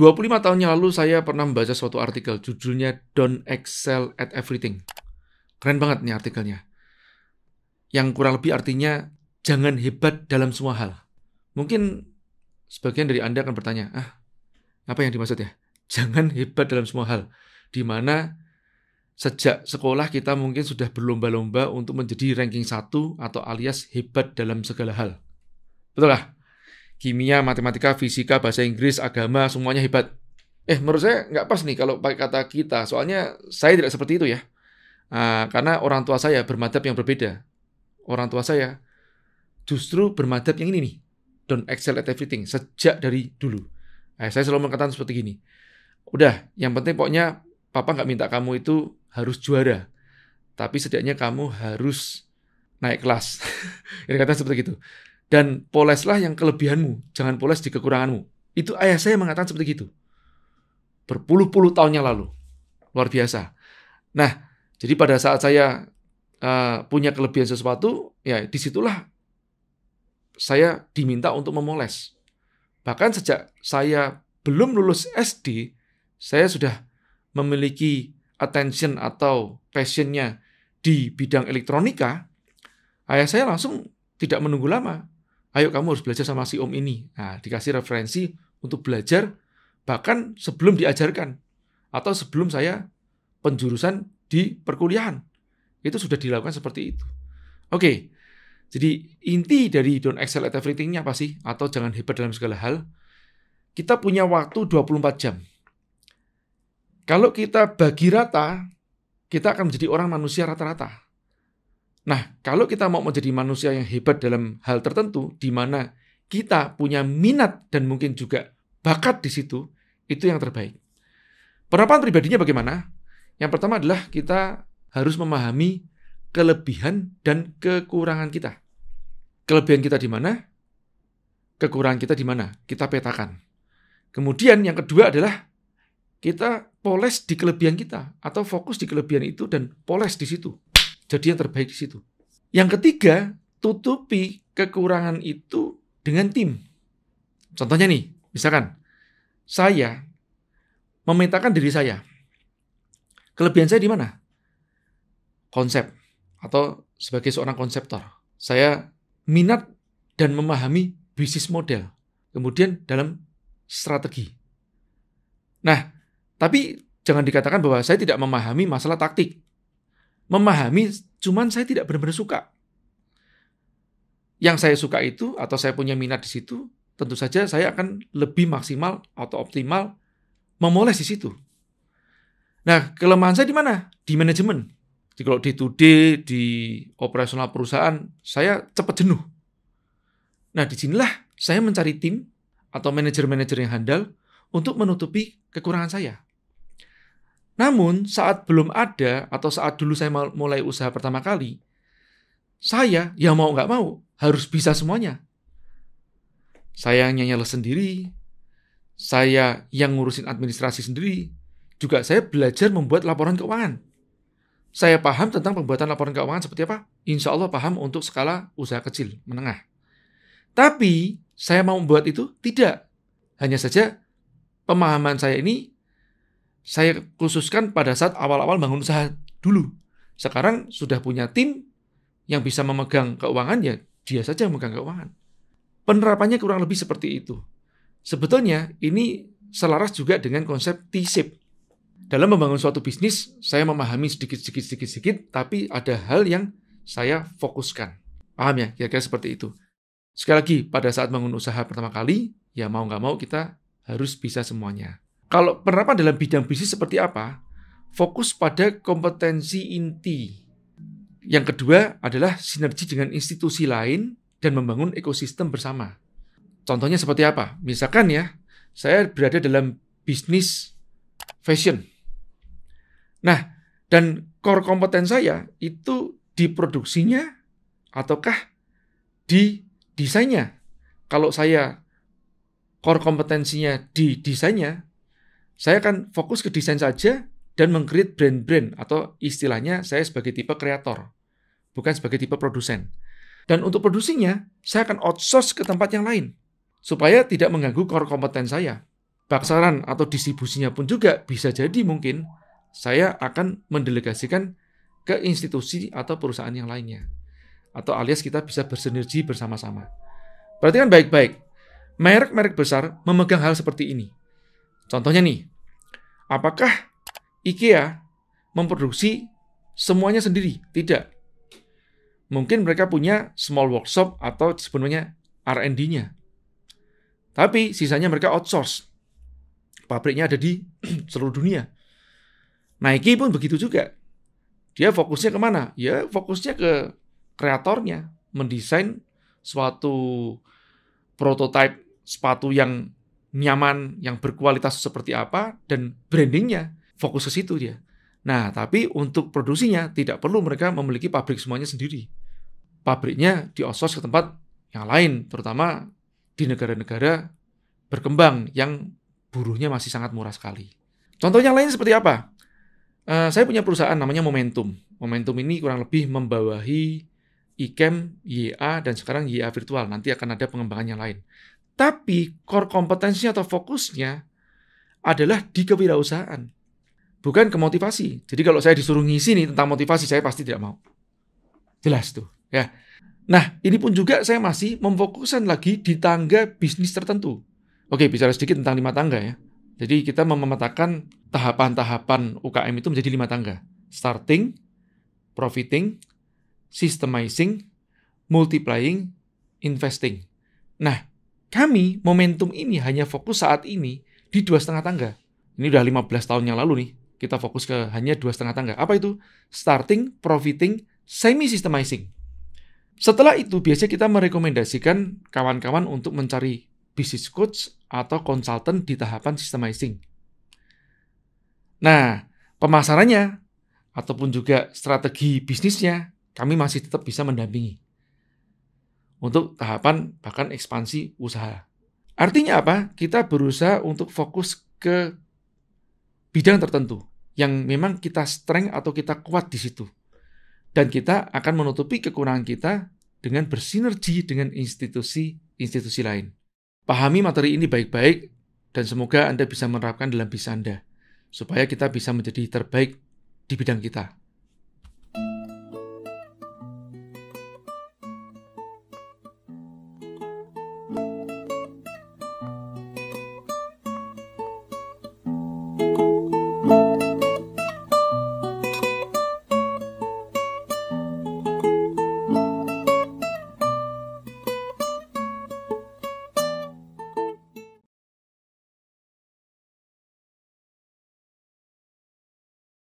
25 tahun yang lalu saya pernah membaca suatu artikel judulnya Don't Excel at Everything. Keren banget nih artikelnya. Yang kurang lebih artinya jangan hebat dalam semua hal. Mungkin sebagian dari Anda akan bertanya, "Ah, apa yang dimaksud ya? Jangan hebat dalam semua hal." Di mana sejak sekolah kita mungkin sudah berlomba-lomba untuk menjadi ranking satu atau alias hebat dalam segala hal. Betul lah? kimia, matematika, fisika, bahasa Inggris, agama, semuanya hebat. Eh, menurut saya nggak pas nih kalau pakai kata kita. Soalnya saya tidak seperti itu ya. Uh, karena orang tua saya bermadab yang berbeda. Orang tua saya justru bermadab yang ini nih. Don't excel at everything. Sejak dari dulu. Eh, saya selalu mengatakan seperti ini. Udah, yang penting pokoknya papa nggak minta kamu itu harus juara. Tapi setidaknya kamu harus naik kelas. Ini kata seperti itu. Dan poleslah yang kelebihanmu, jangan poles di kekuranganmu. Itu ayah saya mengatakan seperti itu. Berpuluh-puluh tahun yang lalu. Luar biasa. Nah, jadi pada saat saya uh, punya kelebihan sesuatu, ya disitulah saya diminta untuk memoles. Bahkan sejak saya belum lulus SD, saya sudah memiliki attention atau passionnya di bidang elektronika, ayah saya langsung tidak menunggu lama ayo kamu harus belajar sama si om ini. Nah, dikasih referensi untuk belajar bahkan sebelum diajarkan atau sebelum saya penjurusan di perkuliahan. Itu sudah dilakukan seperti itu. Oke. Jadi inti dari don't excel at everything apa sih? Atau jangan hebat dalam segala hal. Kita punya waktu 24 jam. Kalau kita bagi rata, kita akan menjadi orang manusia rata-rata. Nah, kalau kita mau menjadi manusia yang hebat dalam hal tertentu, di mana kita punya minat dan mungkin juga bakat di situ, itu yang terbaik. Penerapan pribadinya bagaimana? Yang pertama adalah kita harus memahami kelebihan dan kekurangan kita. Kelebihan kita di mana? Kekurangan kita di mana? Kita petakan. Kemudian yang kedua adalah kita poles di kelebihan kita atau fokus di kelebihan itu dan poles di situ. Jadi yang terbaik di situ. Yang ketiga, tutupi kekurangan itu dengan tim. Contohnya nih, misalkan saya memetakan diri saya. Kelebihan saya di mana? Konsep atau sebagai seorang konseptor. Saya minat dan memahami bisnis model. Kemudian dalam strategi. Nah, tapi jangan dikatakan bahwa saya tidak memahami masalah taktik memahami, cuman saya tidak benar-benar suka. Yang saya suka itu, atau saya punya minat di situ, tentu saja saya akan lebih maksimal atau optimal memoles di situ. Nah, kelemahan saya di mana? Di manajemen. Jadi kalau di today, di operasional perusahaan, saya cepat jenuh. Nah, di sinilah saya mencari tim atau manajer-manajer yang handal untuk menutupi kekurangan saya. Namun, saat belum ada atau saat dulu saya mulai usaha pertama kali, saya ya mau nggak mau harus bisa semuanya. Saya nyanyi sendiri, saya yang ngurusin administrasi sendiri, juga saya belajar membuat laporan keuangan. Saya paham tentang pembuatan laporan keuangan seperti apa? Insya Allah paham untuk skala usaha kecil, menengah. Tapi, saya mau membuat itu? Tidak. Hanya saja, pemahaman saya ini saya khususkan pada saat awal-awal bangun usaha dulu. Sekarang sudah punya tim yang bisa memegang keuangan, ya dia saja yang memegang keuangan. Penerapannya kurang lebih seperti itu. Sebetulnya ini selaras juga dengan konsep t sip Dalam membangun suatu bisnis, saya memahami sedikit-sedikit-sedikit, tapi ada hal yang saya fokuskan. Paham ya? Kira-kira seperti itu. Sekali lagi, pada saat bangun usaha pertama kali, ya mau nggak mau kita harus bisa semuanya. Kalau penerapan dalam bidang bisnis seperti apa? Fokus pada kompetensi inti. Yang kedua adalah sinergi dengan institusi lain dan membangun ekosistem bersama. Contohnya seperti apa? Misalkan ya, saya berada dalam bisnis fashion. Nah, dan core kompeten saya itu di produksinya ataukah di desainnya. Kalau saya core kompetensinya di desainnya, saya akan fokus ke desain saja dan mengcreate brand-brand atau istilahnya saya sebagai tipe kreator, bukan sebagai tipe produsen. Dan untuk produksinya saya akan outsource ke tempat yang lain supaya tidak mengganggu core kompeten saya. Baksaran atau distribusinya pun juga bisa jadi mungkin saya akan mendelegasikan ke institusi atau perusahaan yang lainnya. Atau alias kita bisa bersinergi bersama-sama. Perhatikan baik-baik. Merek-merek besar memegang hal seperti ini. Contohnya nih, Apakah IKEA memproduksi semuanya sendiri? Tidak. Mungkin mereka punya small workshop atau sebenarnya R&D-nya. Tapi sisanya mereka outsource. Pabriknya ada di seluruh dunia. Nike pun begitu juga. Dia fokusnya kemana? Ya fokusnya ke kreatornya. Mendesain suatu prototipe sepatu yang nyaman, yang berkualitas seperti apa, dan brandingnya fokus ke situ dia. Nah, tapi untuk produksinya tidak perlu mereka memiliki pabrik semuanya sendiri. Pabriknya di outsource ke tempat yang lain, terutama di negara-negara berkembang yang buruhnya masih sangat murah sekali. Contohnya lain seperti apa? Uh, saya punya perusahaan namanya Momentum. Momentum ini kurang lebih membawahi IKEM, YA, dan sekarang YA virtual. Nanti akan ada pengembangan yang lain. Tapi core kompetensi atau fokusnya adalah di kewirausahaan. Bukan ke motivasi. Jadi kalau saya disuruh ngisi nih tentang motivasi, saya pasti tidak mau. Jelas tuh. ya. Nah, ini pun juga saya masih memfokuskan lagi di tangga bisnis tertentu. Oke, bicara sedikit tentang lima tangga ya. Jadi kita memetakan tahapan-tahapan UKM itu menjadi lima tangga. Starting, profiting, systemizing, multiplying, investing. Nah, kami momentum ini hanya fokus saat ini di dua setengah tangga. Ini udah 15 tahun yang lalu nih, kita fokus ke hanya dua setengah tangga. Apa itu? Starting, profiting, semi systemizing. Setelah itu biasanya kita merekomendasikan kawan-kawan untuk mencari business coach atau konsultan di tahapan systemizing. Nah, pemasarannya ataupun juga strategi bisnisnya kami masih tetap bisa mendampingi untuk tahapan bahkan ekspansi usaha. Artinya apa? Kita berusaha untuk fokus ke bidang tertentu yang memang kita strength atau kita kuat di situ. Dan kita akan menutupi kekurangan kita dengan bersinergi dengan institusi-institusi lain. Pahami materi ini baik-baik dan semoga Anda bisa menerapkan dalam bisnis Anda supaya kita bisa menjadi terbaik di bidang kita.